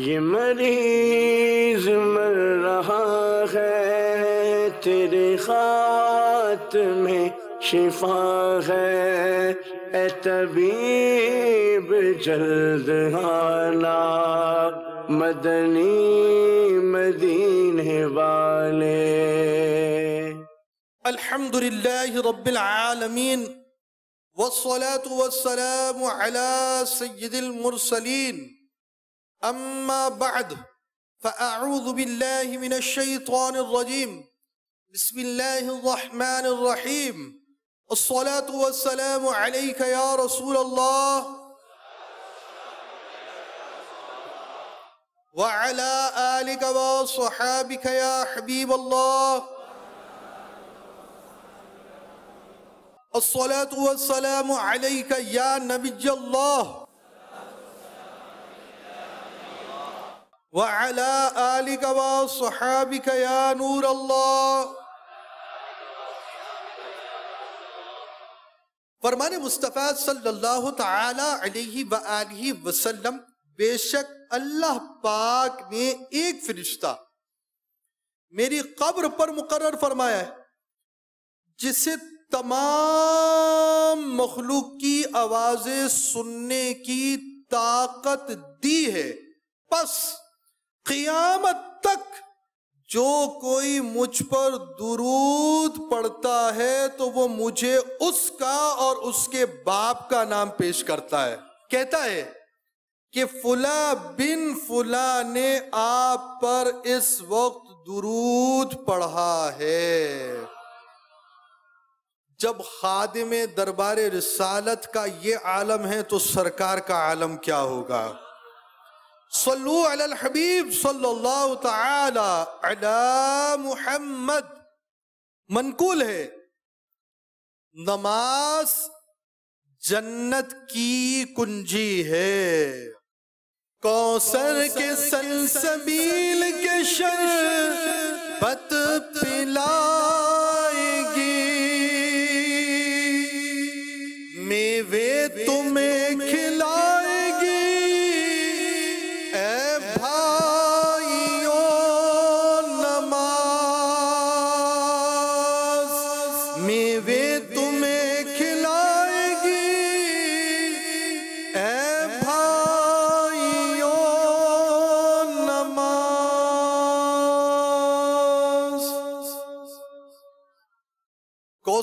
ये मरीज मर रहा है तेरे हाथ में शिफा है ए तबीब जल्द आना मदनी मदीने वाले الحمد لله رب العالمين والصلاة والسلام على سيد المرسلين أما بعد فأعوذ بالله من الشيطان الرجيم بسم الله الرحمن الرحيم الصلاة والسلام عليك يا رسول الله وعلى آلك وصحابك يا حبيب الله الصلاة والسلام عليك يا نبي الله وعلى آلك وصحابك يا نور الله फरमान मुस्तफ़ा सल्लल्लाहु ताला अलैहि व आलिहि वसल्लम बेशक अल्लाह पाक ने एक फरिश्ता मेरी कब्र पर मुकर फरमाया है जिसे तमाम मखलूक की आवाज़ें सुनने की ताकत दी है बस क़ियामत तक जो कोई मुझ पर दुरूद पड़ता है तो वो मुझे उसका और उसके बाप का नाम पेश करता है कहता है कि फुला बिन फुला ने आप पर इस वक्त दुरूद पढ़ा है जब खादिम दरबार रिसालत का ये आलम है तो सरकार का आलम क्या होगा सल्लू अल हबीब सल्लल्लाहु ताला अला मुहम्मद मनकूल है नमाज जन्नत की कुंजी है कौसर के सनसबील के शर बत पिला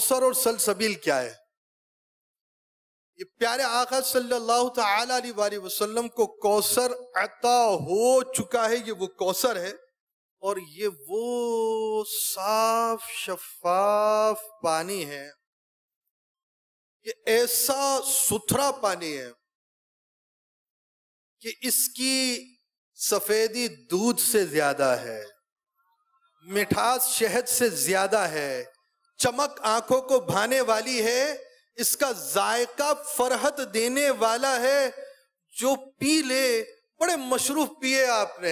अफसर और सलसबील क्या है ये प्यारे आका सल्लल्लाहु ताला वसल्लम को कौसर अता हो चुका है ये वो कौसर है और ये वो साफ शफाफ पानी है ये ऐसा सुथरा पानी है कि इसकी सफेदी दूध से ज्यादा है मिठास शहद से ज्यादा है चमक आंखों को भाने वाली है इसका जायका फरहत देने वाला है जो पी ले बड़े मशरूफ पिए आपने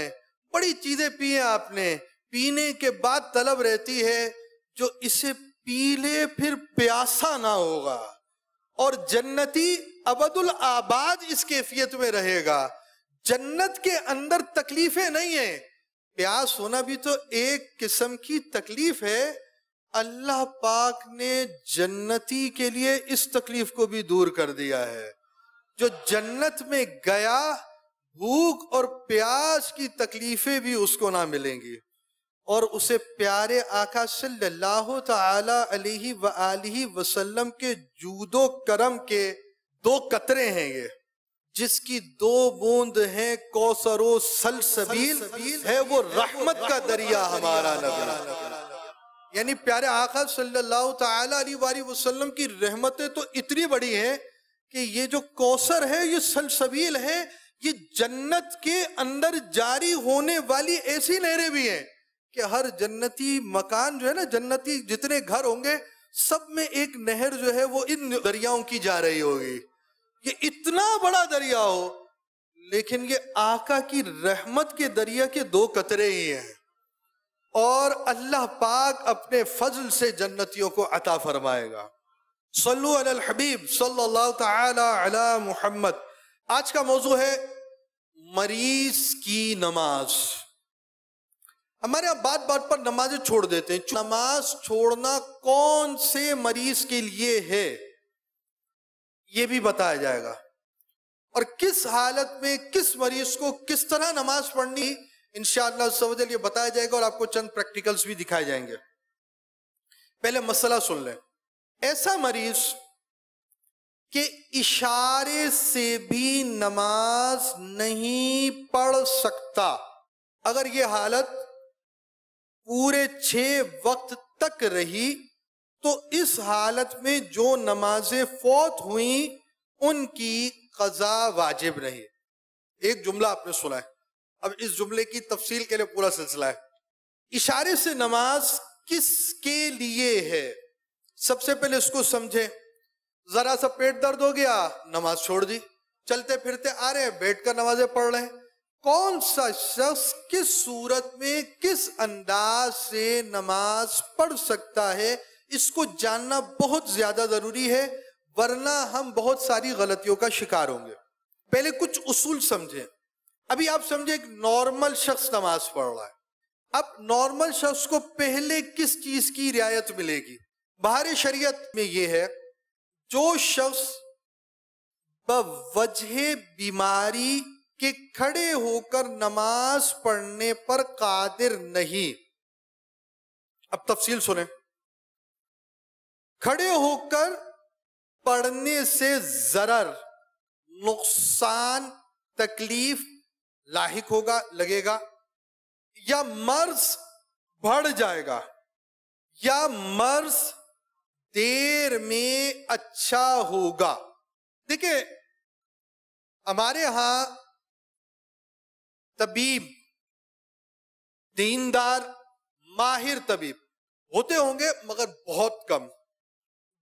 बड़ी चीजें पिए आपने पीने के बाद तलब रहती है जो इसे पी ले फिर प्यासा ना होगा और जन्नती अबदुल आबाद इस कैफियत में रहेगा जन्नत के अंदर तकलीफें नहीं है प्यास होना भी तो एक किस्म की तकलीफ है अल्लाह पाक ने जन्नती के लिए इस तकलीफ को भी दूर कर दिया है जो जन्नत में गया भूख और प्यास की तकलीफें भी उसको ना मिलेंगी और उसे प्यारे आका सल्लल्लाहु ताला अलैहि व आलिहि वसल्लम के जूदो करम के दो कतरे हैं ये जिसकी दो बूंद है कौसरो सलसबील है वो रहमत का दरिया हमारा नबी यानी प्यारे आका सल्लल्लाहु अलैहि वसल्लम की रहमतें तो इतनी बड़ी हैं कि ये जो कौसर है ये सलसबील है ये जन्नत के अंदर जारी होने वाली ऐसी नहरें भी हैं कि हर जन्नती मकान जो है ना जन्नती जितने घर होंगे सब में एक नहर जो है वो इन दरियाओं की जा रही होगी ये इतना बड़ा दरिया हो लेकिन ये आका की रहमत के दरिया के दो कतरे ही हैं और अल्लाह पाक अपने फजल से जन्नतियों को अता फरमाएगा सल्लु अल हबीब सल्लल्लाहु ताला अला मुहम्मद आज का मौजू है मरीज की नमाज हमारे यहां बात बात पर नमाजें छोड़ देते हैं नमाज छोड़ना कौन से मरीज के लिए है यह भी बताया जाएगा और किस हालत में किस मरीज को किस तरह नमाज पढ़नी इन उस ये बताया जाएगा और आपको चंद प्रैक्टिकल्स भी दिखाए जाएंगे पहले मसला सुन लें ऐसा मरीज के इशारे से भी नमाज नहीं पढ़ सकता अगर यह हालत पूरे छह वक्त तक रही तो इस हालत में जो नमाजें फौत हुई उनकी कजा वाजिब रही एक जुमला आपने सुना है अब इस जुमले की तफसील के लिए पूरा सिलसिला है इशारे से नमाज किसके लिए है सबसे पहले इसको समझे जरा सा पेट दर्द हो गया नमाज छोड़ दी चलते फिरते आ रहे हैं बैठ कर नमाजें पढ़ रहे हैं कौन सा शख्स किस सूरत में किस अंदाज से नमाज पढ़ सकता है इसको जानना बहुत ज्यादा जरूरी है वरना हम बहुत सारी गलतियों का शिकार होंगे पहले कुछ उसूल समझें अभी आप समझे एक नॉर्मल शख्स नमाज पढ़ रहा है अब नॉर्मल शख्स को पहले किस चीज की रियायत मिलेगी बाहर शरीयत में यह है जो शख्स वजह बीमारी के खड़े होकर नमाज पढ़ने पर कादिर नहीं अब तफसील सुने खड़े होकर पढ़ने से जरर नुकसान तकलीफ लाहिक होगा लगेगा या मर्स बढ़ जाएगा या मर्स देर में अच्छा होगा देखिए हमारे यहां तबीब दीनदार माहिर तबीब होते होंगे मगर बहुत कम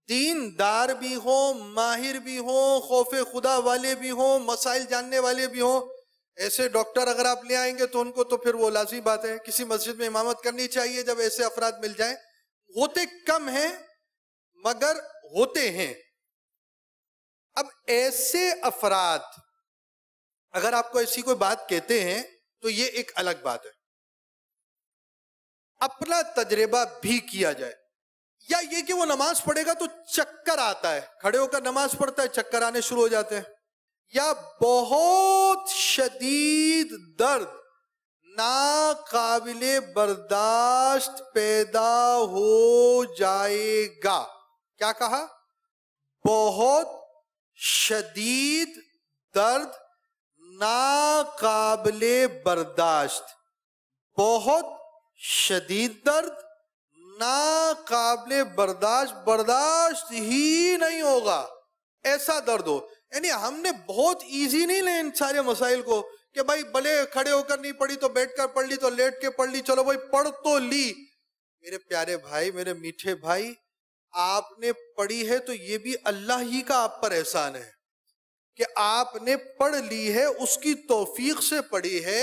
दीनदार भी हो माहिर भी हो खौफ खुदा वाले भी हो मसाइल जानने वाले भी हो ऐसे डॉक्टर अगर आप ले आएंगे तो उनको तो फिर वो लाजी बात है किसी मस्जिद में इमामत करनी चाहिए जब ऐसे अफराद मिल जाए होते कम हैं मगर होते हैं अब ऐसे अफराद अगर आपको ऐसी कोई बात कहते हैं तो ये एक अलग बात है अपना तजर्बा भी किया जाए या ये कि वो नमाज पढ़ेगा तो चक्कर आता है खड़े होकर नमाज पढ़ता है चक्कर आने शुरू हो जाते हैं या बहुत शदीद दर्द नाकाबिल बर्दाश्त पैदा हो जाएगा क्या कहा बहुत शदीद दर्द नाकाबिल बर्दाश्त बहुत शदीद दर्द नाकाबिल बर्दाश्त बर्दाश्त ही नहीं होगा ऐसा दर्द हो यानी हमने बहुत इजी नहीं ले इन सारे मसाइल को कि भाई भले खड़े होकर नहीं पढ़ी तो बैठकर पढ़ ली तो लेट के पढ़ ली चलो भाई पढ़ तो ली मेरे प्यारे भाई मेरे मीठे भाई आपने पढ़ी है तो ये भी अल्लाह ही का आप पर एहसान है कि आपने पढ़ ली है उसकी तोफीक से पढ़ी है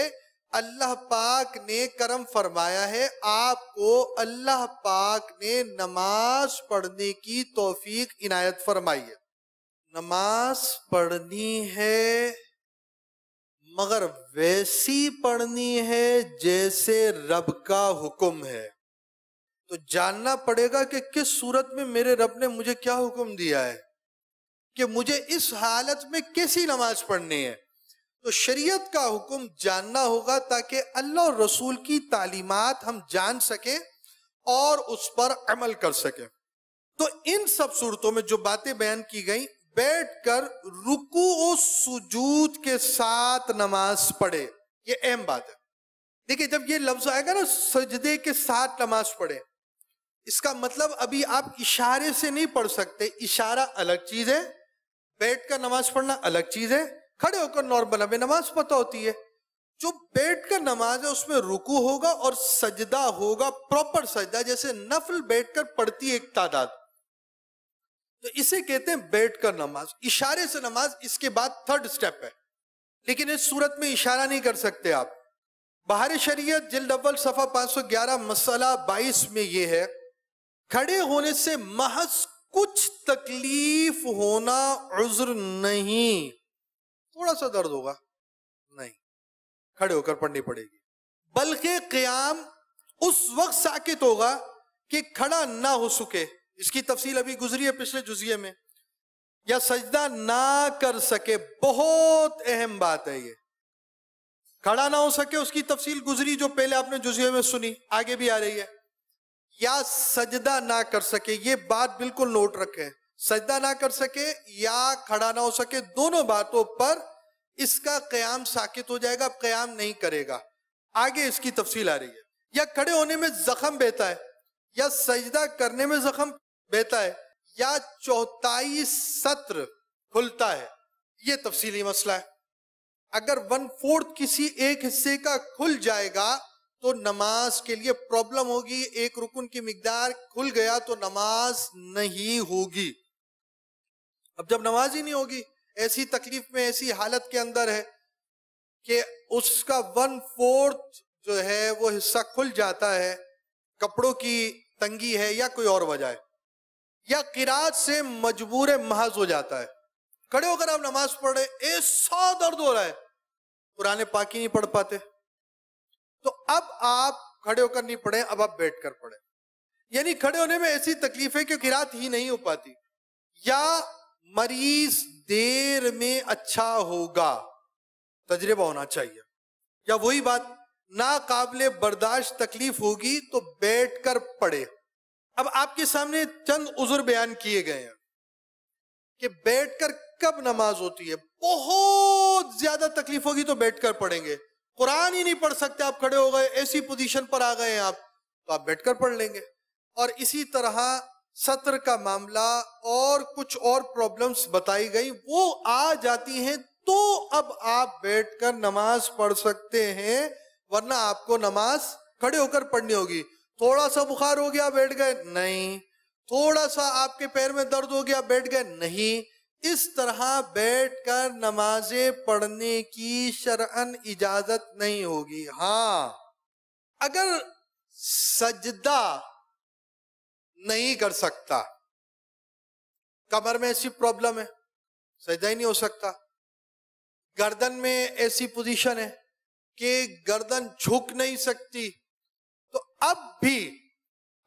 अल्लाह पाक ने करम फरमाया है आपको अल्लाह पाक ने नमाज पढ़ने की तोफीक इनायत फरमाई है नमाज पढ़नी है मगर वैसी पढ़नी है जैसे रब का हुक्म है तो जानना पड़ेगा कि किस सूरत में मेरे रब ने मुझे क्या हुक्म दिया है कि मुझे इस हालत में कैसी नमाज पढ़नी है तो शरीयत का हुक्म जानना होगा ताकि अल्लाह और रसूल की तालीमात हम जान सकें और उस पर अमल कर सकें तो इन सब सूरतों में जो बातें बयान की गई बैठकर रुकू और सुजूद के साथ नमाज पढ़े ये अहम बात है देखिए जब ये लफ्ज आएगा ना सजदे के साथ नमाज पढ़े इसका मतलब अभी आप इशारे से नहीं पढ़ सकते इशारा अलग चीज है बैठ कर नमाज पढ़ना अलग चीज है खड़े होकर नॉर्मल हमें नमाज पता होती है जो बैठ कर नमाज है उसमें रुकू होगा और सजदा होगा प्रॉपर सजदा जैसे नफल बैठकर पढ़ती है एक तादाद तो इसे कहते हैं बैठकर नमाज इशारे से नमाज इसके बाद थर्ड स्टेप है लेकिन इस सूरत में इशारा नहीं कर सकते आप बाहर शरीयत जिल्द अव्वल सफा 511 मसला 22 में यह है खड़े होने से महज कुछ तकलीफ होना उज्र नहीं थोड़ा सा दर्द होगा नहीं खड़े होकर पढ़नी पड़ेगी बल्कि क्याम उस वक्त साकित होगा कि खड़ा ना हो सके इसकी तफसील अभी गुजरी है पिछले जुजिए में या सजदा ना कर सके बहुत अहम बात है ये खड़ा ना हो सके उसकी तफसील गुजरी जो पहले आपने जुजिए में सुनी आगे भी आ रही है या सजदा ना कर सके ये बात बिल्कुल नोट रखें सजदा ना कर सके या खड़ा ना हो सके दोनों बातों पर इसका क्याम साकित हो जाएगा अब क्याम नहीं करेगा आगे इसकी तफसील आ रही है या खड़े होने में जख्म बहता है या सजदा करने में जख्म बहता है या चौथाई सत्र खुलता है ये तफसीली मसला है अगर वन फोर्थ किसी एक हिस्से का खुल जाएगा तो नमाज के लिए प्रॉब्लम होगी एक रुकन की मकदार खुल गया तो नमाज नहीं होगी अब जब नमाज ही नहीं होगी ऐसी तकलीफ में ऐसी हालत के अंदर है कि उसका वन फोर्थ जो है वो हिस्सा खुल जाता है कपड़ों की तंगी है या कोई और वजह है या किरात से मजबूर महज हो जाता है खड़े होकर आप नमाज पढ़ रहे ऐसा दर्द हो रहा है पुराने पाकि नहीं पढ़ पाते तो अब आप खड़े होकर नहीं पढ़े अब आप बैठ कर पढ़े यानी खड़े होने में ऐसी तकलीफ है कि किरात ही नहीं हो पाती या मरीज देर में अच्छा होगा तजर्बा होना चाहिए या वही बात नाकाबले बर्दाश्त तकलीफ होगी तो बैठ कर पढ़े अब आपके सामने चंद उजुर बयान किए गए हैं कि बैठकर कब नमाज होती है बहुत ज्यादा तकलीफ होगी तो बैठकर पढ़ेंगे कुरान ही नहीं पढ़ सकते आप खड़े हो गए ऐसी पोजीशन पर आ गए आप तो आप बैठकर पढ़ लेंगे और इसी तरह सत्र का मामला और कुछ और प्रॉब्लम्स बताई गई वो आ जाती हैं तो अब आप बैठकर नमाज पढ़ सकते हैं वरना आपको नमाज खड़े होकर पढ़नी होगी थोड़ा सा बुखार हो गया बैठ गए नहीं थोड़ा सा आपके पैर में दर्द हो गया बैठ गए नहीं इस तरह बैठकर नमाजें पढ़ने की शरअन इजाजत नहीं होगी हाँ अगर सजदा नहीं कर सकता कमर में ऐसी प्रॉब्लम है सजदा ही नहीं हो सकता गर्दन में ऐसी पोजीशन है कि गर्दन झुक नहीं सकती तो अब भी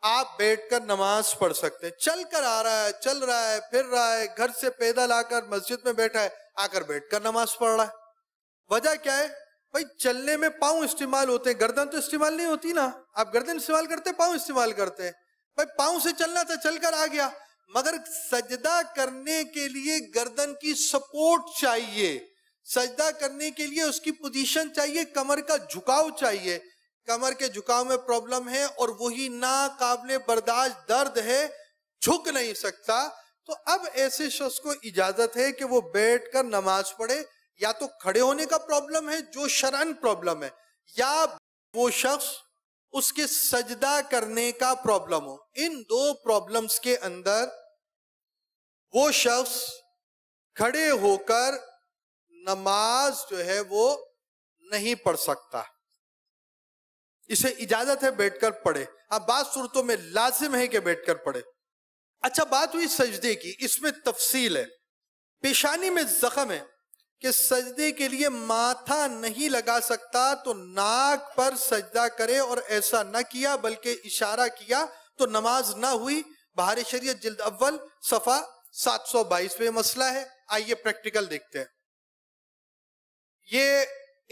आप बैठकर नमाज पढ़ सकते चल कर आ रहा है चल रहा है फिर रहा है घर से पैदल आकर मस्जिद में बैठा है आकर बैठकर नमाज पढ़ रहा है वजह क्या है भाई चलने में पाँव इस्तेमाल होते हैं गर्दन तो इस्तेमाल नहीं होती ना आप गर्दन इस्तेमाल करते पाँव इस्तेमाल करते हैं भाई पाँव से चलना था चलकर आ गया मगर सजदा करने के लिए गर्दन की सपोर्ट चाहिए सजदा करने के लिए उसकी पोजीशन चाहिए कमर का झुकाव चाहिए कमर के झुकाव में प्रॉब्लम है और वही काबले बर्दाश्त दर्द है झुक नहीं सकता तो अब ऐसे शख्स को इजाजत है कि वो बैठ कर नमाज पढ़े या तो खड़े होने का प्रॉब्लम है जो शरण प्रॉब्लम है या वो शख्स उसके सजदा करने का प्रॉब्लम हो इन दो प्रॉब्लम्स के अंदर वो शख्स खड़े होकर नमाज जो है वो नहीं पढ़ सकता इसे इजाजत है बैठकर पढ़े अब हाँ, बात सूरतों में लाजिम है कि बैठकर पढ़े अच्छा बात हुई सजदे की इसमें तफसील है पेशानी में जख्म है कि सजदे के लिए माथा नहीं लगा सकता तो नाक पर सजदा करे और ऐसा ना किया बल्कि इशारा किया तो नमाज ना हुई बाहर शरीय जिल्द अव्वल सफा 722 में मसला है आइए प्रैक्टिकल देखते हैं ये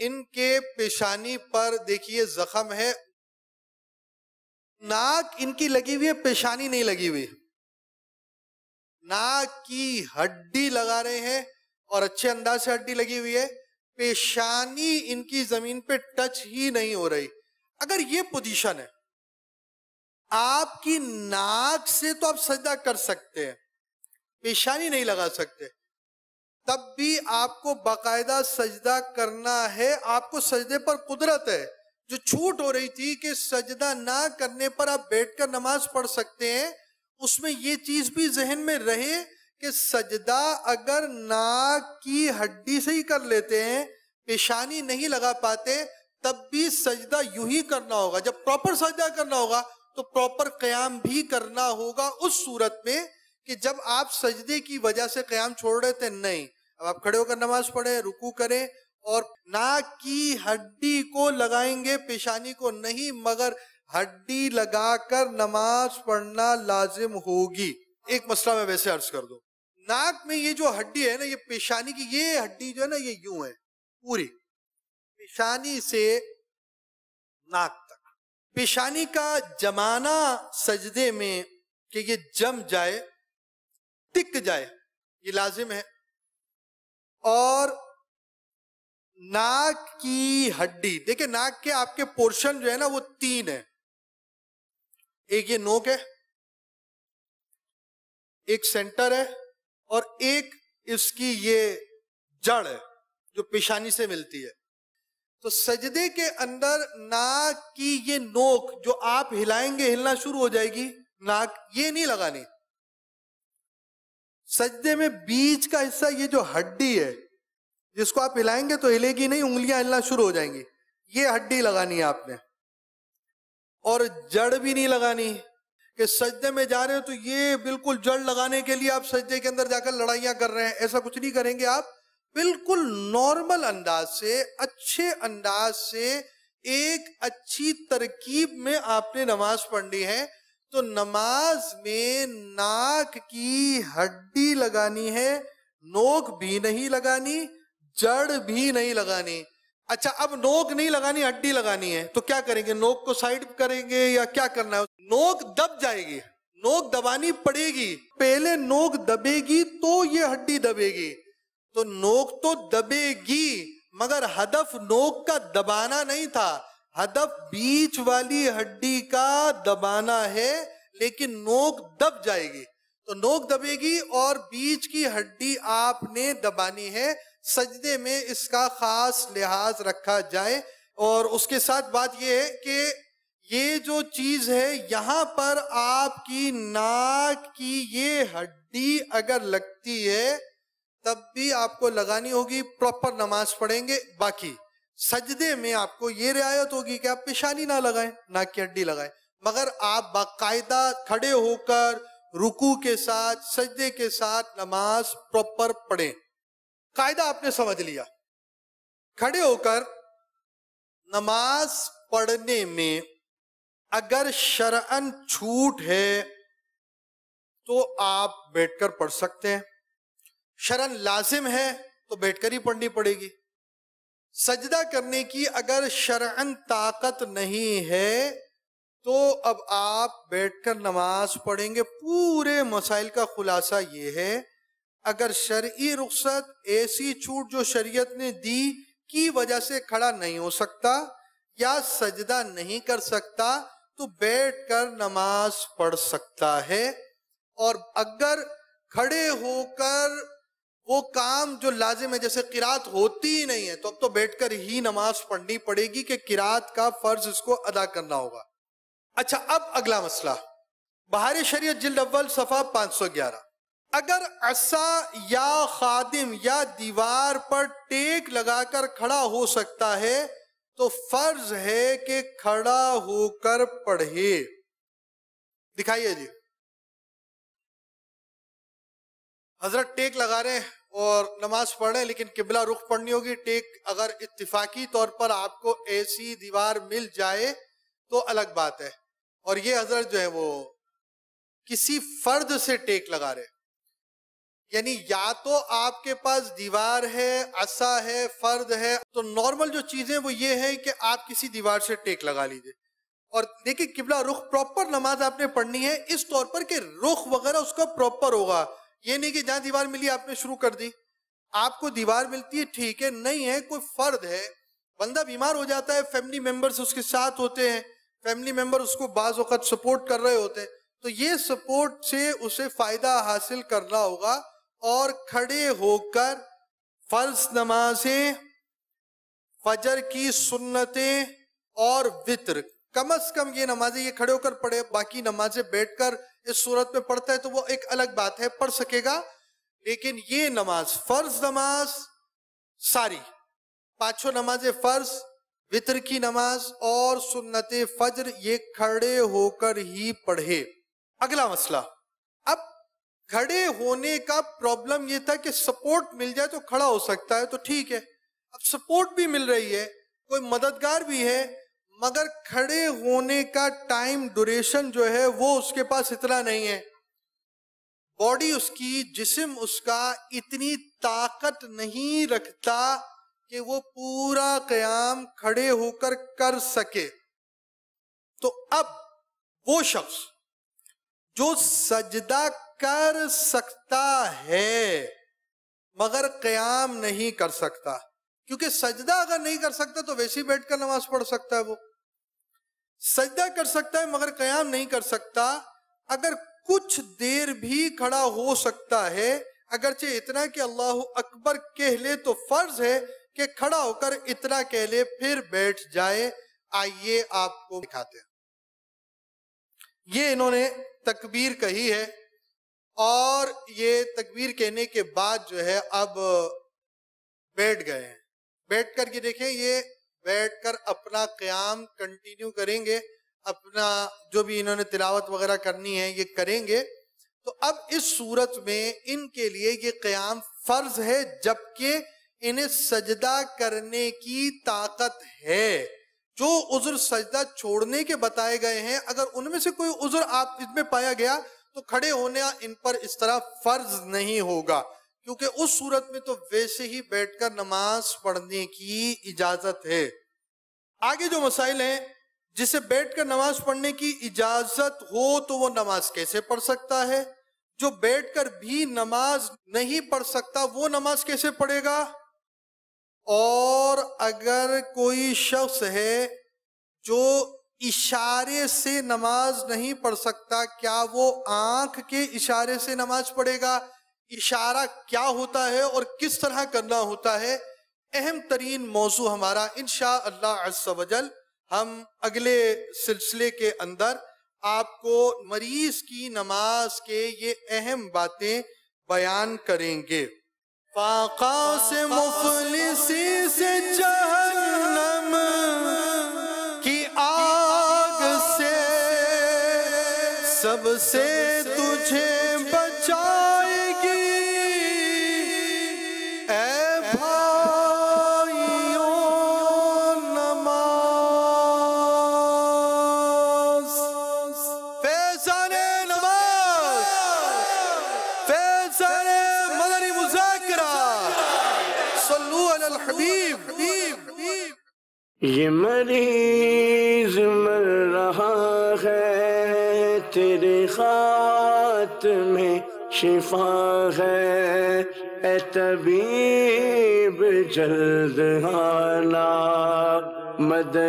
इनके पेशानी पर देखिए जख्म है नाक इनकी लगी हुई है पेशानी नहीं लगी हुई नाक की हड्डी लगा रहे हैं और अच्छे अंदाज से हड्डी लगी हुई है पेशानी इनकी जमीन पे टच ही नहीं हो रही अगर ये पोजीशन है आपकी नाक से तो आप सजा कर सकते हैं पेशानी नहीं लगा सकते तब भी आपको बाकायदा सजदा करना है आपको सजदे पर कुदरत है जो छूट हो रही थी कि सजदा ना करने पर आप बैठकर नमाज पढ़ सकते हैं उसमें ये चीज भी जहन में रहे कि सजदा अगर नाक की हड्डी से ही कर लेते हैं पेशानी नहीं लगा पाते तब भी सजदा यूं ही करना होगा जब प्रॉपर सजदा करना होगा तो प्रॉपर क्याम भी करना होगा उस सूरत में कि जब आप सजदे की वजह से क्याम छोड़ रहे थे नहीं अब आप खड़े होकर नमाज पढ़े रुकू करें और नाक की हड्डी को लगाएंगे पेशानी को नहीं मगर हड्डी लगाकर नमाज पढ़ना लाजिम होगी एक मसला मैं वैसे अर्ज कर दू नाक में ये जो हड्डी है ना ये पेशानी की ये हड्डी जो है ना ये यूं है पूरी पेशानी से नाक तक पेशानी का जमाना सजदे में कि ये जम जाए टिक जाए ये लाजिम है और नाक की हड्डी देखिए नाक के आपके पोर्शन जो है ना वो तीन है एक ये नोक है एक सेंटर है और एक इसकी ये जड़ है जो पेशानी से मिलती है तो सजदे के अंदर नाक की ये नोक जो आप हिलाएंगे हिलना शुरू हो जाएगी नाक ये नहीं लगानी सजदे में बीच का हिस्सा ये जो हड्डी है जिसको आप हिलाएंगे तो हिलेगी नहीं उंगलियां हिलना शुरू हो जाएंगी ये हड्डी लगानी है आपने और जड़ भी नहीं लगानी कि सजदे में जा रहे हो तो ये बिल्कुल जड़ लगाने के लिए आप सजदे के अंदर जाकर लड़ाइयां कर रहे हैं ऐसा कुछ नहीं करेंगे आप बिल्कुल नॉर्मल अंदाज से अच्छे अंदाज से एक अच्छी तरकीब में आपने नमाज पढ़नी है तो नमाज में नाक की हड्डी लगानी है नोक भी नहीं लगानी जड़ भी नहीं लगानी अच्छा अब नोक नहीं लगानी हड्डी लगानी है तो क्या करेंगे नोक को साइड करेंगे या क्या करना है नोक दब जाएगी नोक दबानी पड़ेगी पहले नोक दबेगी तो ये हड्डी दबेगी तो नोक तो दबेगी मगर हदफ नोक का दबाना नहीं था हदफ बीच वाली हड्डी का दबाना है लेकिन नोक दब जाएगी तो नोक दबेगी और बीच की हड्डी आपने दबानी है सजदे में इसका खास लिहाज रखा जाए और उसके साथ बात यह है कि ये जो चीज है यहां पर आपकी नाक की ये हड्डी अगर लगती है तब भी आपको लगानी होगी प्रॉपर नमाज पढ़ेंगे बाकी सजदे में आपको ये रियायत होगी कि आप पेशानी ना लगाए ना कि हड्डी लगाए मगर आप बाकायदा खड़े होकर रुकू के साथ सजदे के साथ नमाज प्रॉपर पढ़े कायदा आपने समझ लिया खड़े होकर नमाज पढ़ने में अगर शरअन छूट है तो आप बैठकर पढ़ सकते हैं शरण लाजिम है तो बैठकर ही पढ़नी पड़ेगी सजदा करने की अगर शरण ताकत नहीं है तो अब आप बैठकर नमाज पढ़ेंगे पूरे मसाइल का खुलासा ये है अगर शर् रुख्सत ऐसी छूट जो शरीयत ने दी की वजह से खड़ा नहीं हो सकता या सजदा नहीं कर सकता तो बैठकर नमाज पढ़ सकता है और अगर खड़े होकर वो काम जो लाजिम है जैसे किरात होती ही नहीं है तो अब तो बैठकर ही नमाज पढ़नी पड़ेगी कि किरात का फर्ज इसको अदा करना होगा अच्छा अब अगला मसला बाहर शरीय जिल्द अव्वल सफा 511 अगर असा या खादिम या दीवार पर टेक लगाकर खड़ा हो सकता है तो फर्ज है कि खड़ा होकर पढ़े दिखाइए जी हजरत टेक लगा रहे हैं और नमाज पढ़ रहे हैं लेकिन किबला रुख पढ़नी होगी टेक अगर इतफाकी तौर पर आपको ऐसी दीवार मिल जाए तो अलग बात है और ये हजरत जो है वो किसी फर्द से टेक लगा रहे यानी या तो आपके पास दीवार है असा है फर्द है तो नॉर्मल जो चीजें वो ये है कि आप किसी दीवार से टेक लगा लीजिए और देखिए किबला रुख प्रॉपर नमाज आपने पढ़नी है इस तौर पर कि रुख वगैरह उसका प्रॉपर होगा ये नहीं कि जहां दीवार मिली आपने शुरू कर दी आपको दीवार मिलती है ठीक है नहीं है कोई फर्द है बंदा बीमार हो जाता है फैमिली मेंबर्स उसके साथ होते हैं फैमिली मेंबर उसको बाज वक्त सपोर्ट कर रहे होते हैं तो ये सपोर्ट से उसे फायदा हासिल करना होगा और खड़े होकर फर्ज नमाजें फजर की सुन्नतें और वितर कम अज कम ये नमाजें ये खड़े होकर पढ़े बाकी नमाजें बैठकर इस सूरत में पढ़ता है तो वो एक अलग बात है पढ़ सकेगा लेकिन ये नमाज फर्ज नमाज सारी पांचों नमाजें फर्ज वितर की नमाज और सुन्नत फज्र ये खड़े होकर ही पढ़े अगला मसला अब खड़े होने का प्रॉब्लम ये था कि सपोर्ट मिल जाए तो खड़ा हो सकता है तो ठीक है अब सपोर्ट भी मिल रही है कोई मददगार भी है मगर खड़े होने का टाइम ड्यूरेशन जो है वो उसके पास इतना नहीं है बॉडी उसकी जिस्म उसका इतनी ताकत नहीं रखता कि वो पूरा कयाम खड़े होकर कर सके तो अब वो शख्स जो सजदा कर सकता है मगर कयाम नहीं कर सकता क्योंकि सजदा अगर नहीं कर सकता तो वैसे ही बैठकर नमाज पढ़ सकता है वो सजदा कर सकता है मगर कयाम नहीं कर सकता अगर कुछ देर भी खड़ा हो सकता है अगरचे इतना कि अल्लाह अकबर कह ले तो फर्ज है कि खड़ा होकर इतना कह ले फिर बैठ जाए आइए आपको दिखाते हैं ये इन्होंने तकबीर कही है और ये तकबीर कहने के बाद जो है अब बैठ गए हैं बैठ करके देखें ये क़याम कंटिन्यू करेंगे अपना जो भी इन्होंने तिलावत वगैरह करनी है ये करेंगे तो अब इस सूरत में इनके लिए ये क्याम फ़र्ज है जबकि इन्हें सजदा करने की ताकत है जो उज्र सजदा छोड़ने के बताए गए हैं अगर उनमें से कोई उज्र आप इसमें पाया गया तो खड़े होने इन पर इस तरह फर्ज नहीं होगा क्योंकि उस सूरत में तो वैसे ही बैठकर नमाज पढ़ने की इजाजत है आगे जो मसाइल हैं जिसे बैठकर नमाज पढ़ने की इजाजत हो तो वो नमाज कैसे पढ़ सकता है जो बैठकर भी नमाज नहीं पढ़ सकता वो नमाज कैसे पढ़ेगा और अगर कोई शख्स है जो इशारे से नमाज नहीं पढ़ सकता क्या वो आंख के इशारे से नमाज पढ़ेगा इशारा क्या होता है और किस तरह करना होता है अहम तरीन मौजू हमारा इन शजल हम अगले सिलसिले के अंदर आपको मरीज की नमाज के ये अहम बातें बयान करेंगे फाका से मुफलिसी से जहन्नम की आग से सबसे तुझे शिफा है ए तबीब जल्द आना मद